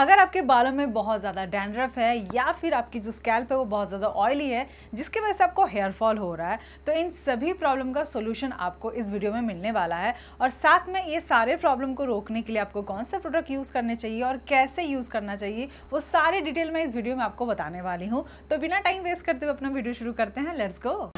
अगर आपके बालों में बहुत ज़्यादा डैंड्रफ है या फिर आपकी जो स्कैल्प है वो बहुत ज़्यादा ऑयली है जिसकी वजह से आपको हेयर फॉल हो रहा है तो इन सभी प्रॉब्लम का सोल्यूशन आपको इस वीडियो में मिलने वाला है और साथ में ये सारे प्रॉब्लम को रोकने के लिए आपको कौन सा प्रोडक्ट यूज़ करने चाहिए और कैसे यूज़ करना चाहिए वो सारे डिटेल मैं इस वीडियो में आपको बताने वाली हूँ तो बिना टाइम वेस्ट करते हुए अपना वीडियो शुरू करते हैं let's go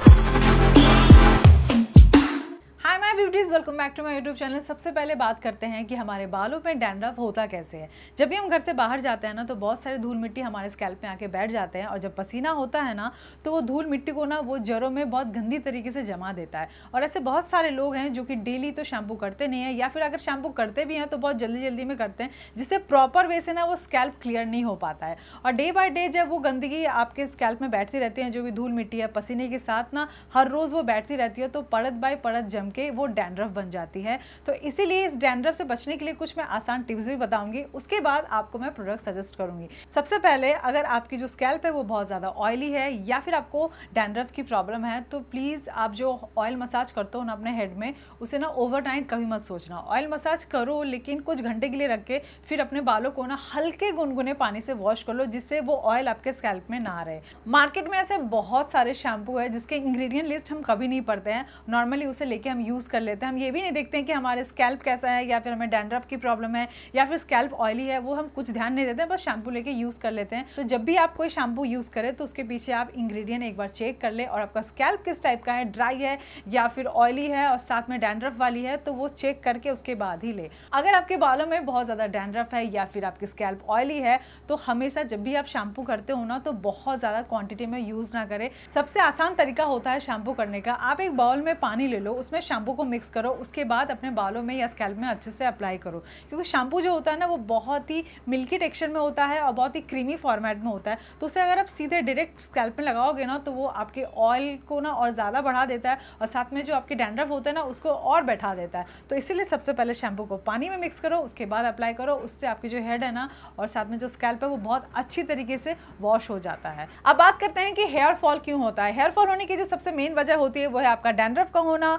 hi beauties welcome back to my YouTube channel सबसे पहले बात करते हैं कि हमारे बालों में डैंड्रफ होता कैसे है जब भी हम घर से बाहर जाते हैं ना तो बहुत सारे धूल मिट्टी हमारे स्कैल्प में आके बैठ जाते हैं और जब पसीना होता है ना तो वो धूल मिट्टी को ना वो जड़ों में बहुत गंदी तरीके से जमा देता है और ऐसे बहुत सारे लोग हैं जो कि डेली तो शैम्पू करते नहीं है या फिर अगर शैम्पू करते भी हैं तो बहुत जल्दी जल्दी में करते हैं जिससे प्रॉपर वे से ना वो स्कैल्प क्लियर नहीं हो पाता है और डे बाय डे जब वो गंदगी आपके स्कैल्प में बैठती रहती है जो भी धूल मिट्टी है पसीने के साथ ना हर रोज़ वो बैठती रहती है तो परत बाय परत जम के वो वो डैंड्रफ बन जाती है तो इसीलिए इस डैंड्रफ से बचने के लिए कुछ मैं आसान टिप्स भी बताऊंगी उसके बाद आपको मैं प्रोडक्ट सजेस्ट करूंगी सबसे पहले अगर आपकी जो स्कैल्प है वो बहुत ज़्यादा ऑयली है या फिर आपको डैंड्रफ की प्रॉब्लम है तो प्लीज़ आप जो ऑयल मसाज करते हो ना अपने हेड में उसे ना ओवरनाइट कभी मत सोचना ऑयल मसाज करो लेकिन कुछ घंटे के लिए रख के फिर अपने बालों को ना हल्के गुनगुने पानी से वॉश कर लो जिससे वो ऑयल आपके स्कैल्प में ना रहे मार्केट में ऐसे बहुत सारे शैम्पू है जिसके इंग्रेडिएंट लिस्ट हम कभी नहीं पढ़ते हैं नॉर्मली उसे लेके हम यूज़ कर लेते हैं हम ये भी नहीं देखते हैं कि हमारे स्कैल्प कैसा है या फिर हमें डैंड्रफ की प्रॉब्लम है या फिर स्कैल्प ऑयली है वो हम कुछ ध्यान नहीं देते हैं बस शैम्पू लेके यूज़ कर लेते हैं तो जब भी आप कोई शैम्पू यूज़ करें तो उसके पीछे आप इंग्रेडिएंट एक बार चेक कर ले और आपका स्कैल्प किस टाइप का है ड्राई है या फिर ऑयली है और साथ में डैंड्रफ वाली है तो वो चेक करके उसके बाद ही ले अगर आपके बालों में बहुत ज़्यादा डैंड्रफ है या फिर आपकी स्कैल्प ऑयली है तो हमेशा जब भी आप शैम्पू करते हो ना तो बहुत ज़्यादा क्वांटिटी में यूज़ ना करें सबसे आसान तरीका होता है शैम्पू करने का आप एक बाउल में पानी ले लो उसमें शैम्पू को मिक्स करो उसके बाद अपने बालों में या स्कैल्प में अच्छे से अप्लाई करो क्योंकि शैम्पू जो होता है ना वो बहुत ही मिल्की टेक्सचर में होता है और बहुत ही क्रीमी फॉर्मेट में होता है तो उसे अगर आप सीधे डायरेक्ट स्कैल्प में लगाओगे ना तो वो आपके ऑयल को ना और ज़्यादा बढ़ा देता है और साथ में जो आपके डैंड्रफ होता है ना उसको और बैठा देता है तो इसीलिए सबसे पहले शैम्पू को पानी में मिक्स करो उसके बाद अप्लाई करो उससे आपकी जो हेड है ना और साथ में जो स्कैल्प है वो बहुत अच्छी तरीके से वॉश हो जाता है अब बात करते हैं कि हेयर फॉल क्यों होता है हेयर फॉल होने की जो सबसे मेन वजह होती है वो है आपका डैंड्रफ का होना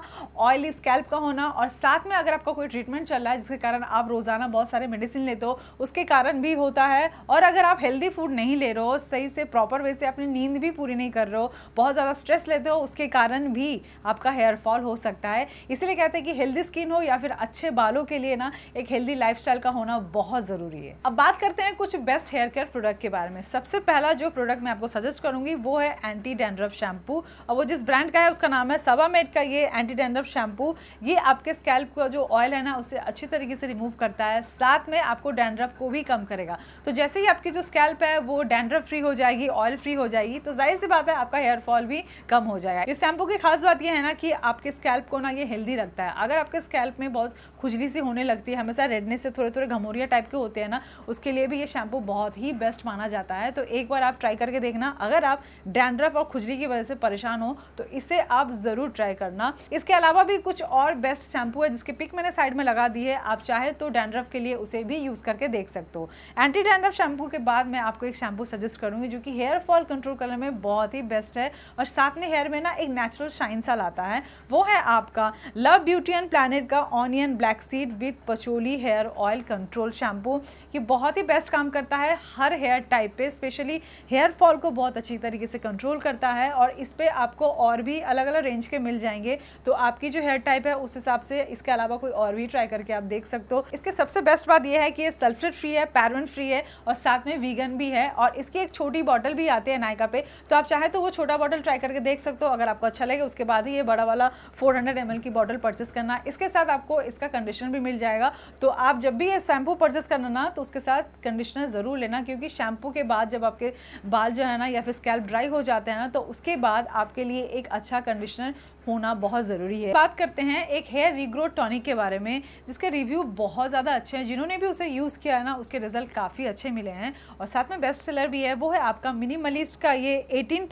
ऑयली स्कैल्प का होना और साथ में अगर आपका कोई ट्रीटमेंट चल रहा है जिसके कारण आप रोज़ाना बहुत सारे मेडिसिन लेते हो उसके कारण भी होता है और अगर आप हेल्दी फूड नहीं ले रहे हो सही से प्रॉपर वे से अपनी नींद भी पूरी नहीं कर रहे हो बहुत ज़्यादा स्ट्रेस लेते हो उसके कारण भी आपका हेयर फॉल हो सकता है इसीलिए कहते हैं कि हेल्दी स्किन हो या फिर अच्छे बालों के लिए ना एक हेल्दी लाइफ का होना बहुत ज़रूरी है अब बात करते हैं कुछ बेस्ट हेयर केयर प्रोडक्ट के बारे में सबसे पहला जो प्रोडक्ट मैं आपको सजेस्ट करूँगी वो है एंटी डेंड्रफ शैम्पू और वो जिस ब्रांड का है उसका नाम है सबामेड का ये एंटी डेंड्रफ शैम्पू को ये आपके स्कैल्प का जो ऑयल है ना उसे अच्छी तरीके से रिमूव करता है साथ में आपको डैंड्रफ को भी कम करेगा तो जैसे ही आपकी जो स्कैल्प है वो डैंड्रफ फ्री हो जाएगी ऑयल फ्री हो जाएगी तो जाहिर सी बात है आपका हेयर फॉल भी कम हो जाएगा इस शैम्पू की खास बात यह है ना कि आपके स्कैल्प को ना ये हेल्दी रखता है अगर आपके स्कैल्प में बहुत खुजली सी होने लगती है हमेशा रेडनेस से थोड़े थोड़े घमोरिया टाइप के होते हैं ना उसके लिए भी ये शैम्पू बहुत ही बेस्ट माना जाता है तो एक बार आप ट्राई करके देखना अगर आप डैंड्रफ और खुजली की वजह से परेशान हो तो इसे आप ज़रूर ट्राई करना इसके अलावा भी कुछ कुछ और बेस्ट शैम्पू है जिसके पिक मैंने साइड में लगा दी है आप चाहे तो डैंड्रफ के लिए उसे भी यूज़ करके देख सकते हो एंटी डैंड्रफ शैम्पू के बाद मैं आपको एक शैम्पू सजेस्ट करूँगी जो कि हेयर फॉल कंट्रोल करने में बहुत ही बेस्ट है और साथ में हेयर में ना एक नेचुरल शाइन सा लाता है वो है आपका लव ब्यूटी एंड प्लानट का onion black seed with patchouli hair oil control shampoo ये बहुत ही बेस्ट काम करता है हर हेयर टाइप पे स्पेशली हेयर फॉल को बहुत अच्छी तरीके से कंट्रोल करता है और इस पर आपको और भी अलग अलग रेंज के मिल जाएंगे तो आपकी जो हेयर टाइप है उस हिसाब से इसके अलावा कोई और भी ट्राई करके आप देख सकते हो इसके सबसे बेस्ट बात यह है कि ये सल्फेट फ्री है पैरवन फ्री है और साथ में वीगन भी है और इसकी एक छोटी बॉटल भी आती है नायका पे तो आप चाहे तो वो छोटा बॉटल ट्राई करके देख सकते हो अगर आपको अच्छा लगे उसके बाद ही ये बड़ा वाला फोर हंड्रेड की बॉटल परचेस करना इसके साथ आपको इसका कंडीशनर भी मिल जाएगा तो आप जब भी ये शैम्पू परचेस करना ना तो उसके साथ कंडीशनर ज़रूर लेना क्योंकि शैम्पू के बाद जब आपके बाल जो है ना या फिर स्कैल्प ड्राई हो जाते हैं ना तो उसके बाद आपके लिए एक अच्छा कंडीशनर होना बहुत ज़रूरी है बात करते हैं एक हेयर रीग्रोथ टॉनिक के बारे में जिसके रिव्यू बहुत ज़्यादा अच्छे हैं जिन्होंने भी उसे यूज़ किया है ना उसके रिजल्ट काफ़ी अच्छे मिले हैं और साथ में बेस्ट सेलर भी है वो है आपका मिनिमलिस्ट का ये एटीन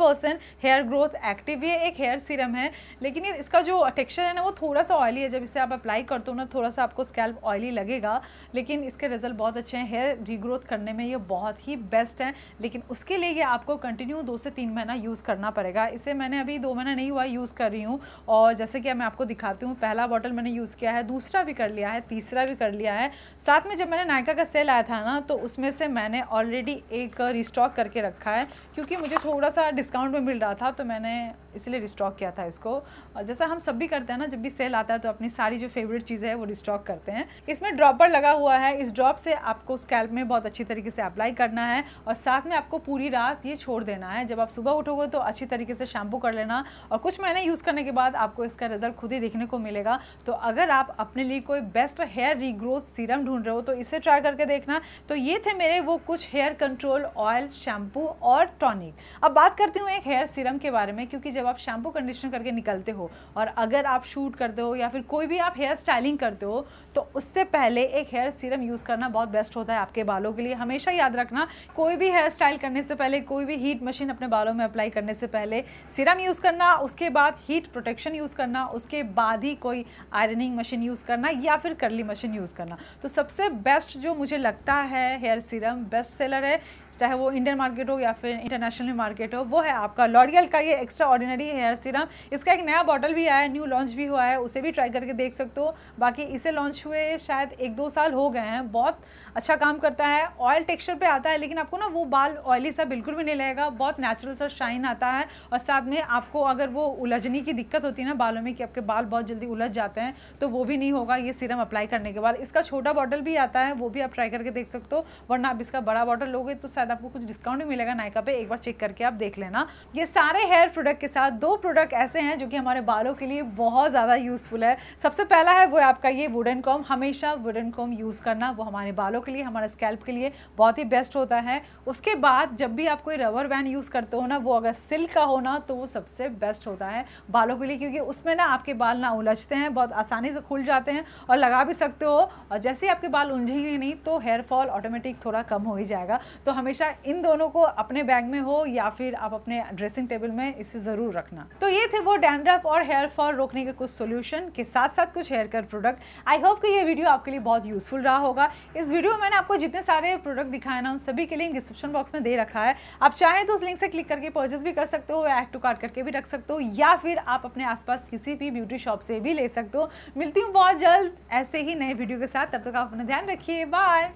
हेयर ग्रोथ एक्टिव ये एक हेयर सीरम है लेकिन ये इसका जो टेक्स्चर है ना वो थोड़ा सा ऑयली है जब इसे आप अप्लाई करते हो ना थोड़ा सा आपको स्कैल्प ऑयली लगेगा लेकिन इसके रिजल्ट बहुत अच्छे हैं हेयर रीग्रोथ करने में ये बहुत ही बेस्ट है लेकिन उसके लिए ये आपको कंटिन्यू दो से तीन महीना यूज़ करना पड़ेगा इसे मैंने अभी दो महीना नहीं हुआ यूज़ कर रही हूँ और जैसे कि मैं आपको दिखाती हूँ पहला बॉटल मैंने यूज़ किया है दूसरा भी कर लिया है तीसरा भी कर लिया है साथ में जब मैंने नायका का सेल आया था ना तो उसमें से मैंने ऑलरेडी एक रिस्टॉक करके रखा है क्योंकि मुझे थोड़ा सा डिस्काउंट में मिल रहा था तो मैंने इसलिए रिस्टॉक किया था इसको और जैसा हम सब भी करते हैं ना जब भी सेल आता है तो अपनी सारी जो फेवरेट चीज़ें हैं वो रिस्टॉक करते हैं इसमें ड्रॉपर लगा हुआ है इस ड्रॉप से आपको स्कैल्प में बहुत अच्छी तरीके से अप्लाई करना है और साथ में आपको पूरी रात ये छोड़ देना है जब आप सुबह उठोगे तो अच्छी तरीके से शैम्पू कर लेना और कुछ महीने यूज़ करने के के बाद आपको इसका रिजल्ट खुद ही देखने को मिलेगा तो अगर आप अपने लिए कोई बेस्ट हेयर रीग्रोथ सीरम ढूंढ रहे हो तो इसे ट्राई करके देखना तो ये थे मेरे वो कुछ हेयर कंट्रोल ऑयल शैम्पू और टॉनिक अब बात करती हूँ एक हेयर सीरम के बारे में क्योंकि जब आप शैम्पू कंडीशनर करके निकलते हो और अगर आप शूट करते हो या फिर कोई भी आप हेयर स्टाइलिंग करते हो तो उससे पहले एक हेयर सीरम यूज़ करना बहुत बेस्ट होता है आपके बालों के लिए हमेशा याद रखना कोई भी हेयर स्टाइल करने से पहले कोई भी हीट मशीन अपने बालों में अप्लाई करने से पहले सीरम यूज़ करना उसके बाद हीट प्रोटेक्शन यूज़ करना उसके बाद ही कोई आयरनिंग मशीन यूज़ करना या फिर करली मशीन यूज़ करना तो सबसे बेस्ट जो मुझे लगता है हेयर सीरम बेस्ट सेलर है चाहे वो इंडियन मार्केट हो या फिर इंटरनेशनल मार्केट हो वो है आपका लॉरियल का ये एक्स्ट्रा ऑर्डिनरी हेयर सीरम इसका एक नया बॉटल भी आया है न्यू लॉन्च भी हुआ है उसे भी ट्राई करके देख सकते हो बाकी इसे लॉन्च हुए शायद एक दो साल हो गए हैं बहुत अच्छा काम करता है ऑयल टेक्सचर पे आता है लेकिन आपको ना वो बाल ऑयली सा बिल्कुल भी नहीं लगेगा बहुत नेचुरल सा शाइन आता है और साथ में आपको अगर वो उलझनी की दिक्कत दिक्कत होती है ना बालों में कि आपके बाल बहुत जल्दी उलझ जाते हैं तो वो भी नहीं होगा ये सीरम अप्लाई करने के बाद इसका छोटा बॉटल भी आता है वो भी आप ट्राई करके देख सकते हो वरना आप इसका बड़ा बॉटल लोगे तो शायद आपको कुछ डिस्काउंट भी मिलेगा नायका पे एक बार चेक करके आप देख लेना ये सारे हेयर प्रोडक्ट के साथ दो प्रोडक्ट ऐसे हैं जो कि हमारे बालों के लिए बहुत ज़्यादा यूज़फुल है सबसे पहला है वो आपका ये वुडन कॉम हमेशा वुडन कॉम यूज़ करना वो हमारे बालों के लिए हमारे स्कैल्प के लिए बहुत ही बेस्ट होता है उसके बाद जब भी आप कोई रबर बैंड यूज़ करते हो ना वो अगर सिल्क का हो ना तो वो सबसे बेस्ट होता है बालों के लिए क्योंकि उसमें ना आपके बाल ना उलझते हैं बहुत आसानी से खुल जाते हैं और लगा भी सकते हो और जैसे ही आपके बाल उलझेंगे नहीं तो हेयर फॉल ऑटोमेटिक थोड़ा कम हो ही जाएगा तो हमेशा इन दोनों को अपने बैग में हो या फिर आप अपने ड्रेसिंग टेबल में इसे ज़रूर रखना तो ये थे वो डैंड्रफ और हेयर फॉल रोकने के कुछ सोल्यूशन के साथ साथ कुछ hair cut product I hope कि ये वीडियो आपके लिए बहुत यूजफुल रहा होगा इस वीडियो में मैंने आपको जितने सारे प्रोडक्ट दिखाए ना उन सभी के लिंक डिस्क्रिप्शन बॉक्स में दे रखा है आप चाहें तो उस लिंक से क्लिक करके परचेज भी कर सकते हो या एक्ट टू कार्ड करके भी रख सकते हो या फिर आप अपने आसपास किसी भी ब्यूटी शॉप से भी ले सकते हो मिलती हूँ बहुत जल्द ऐसे ही नए वीडियो के साथ तब तक आप अपना ध्यान रखिए बाय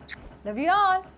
लव यू ऑल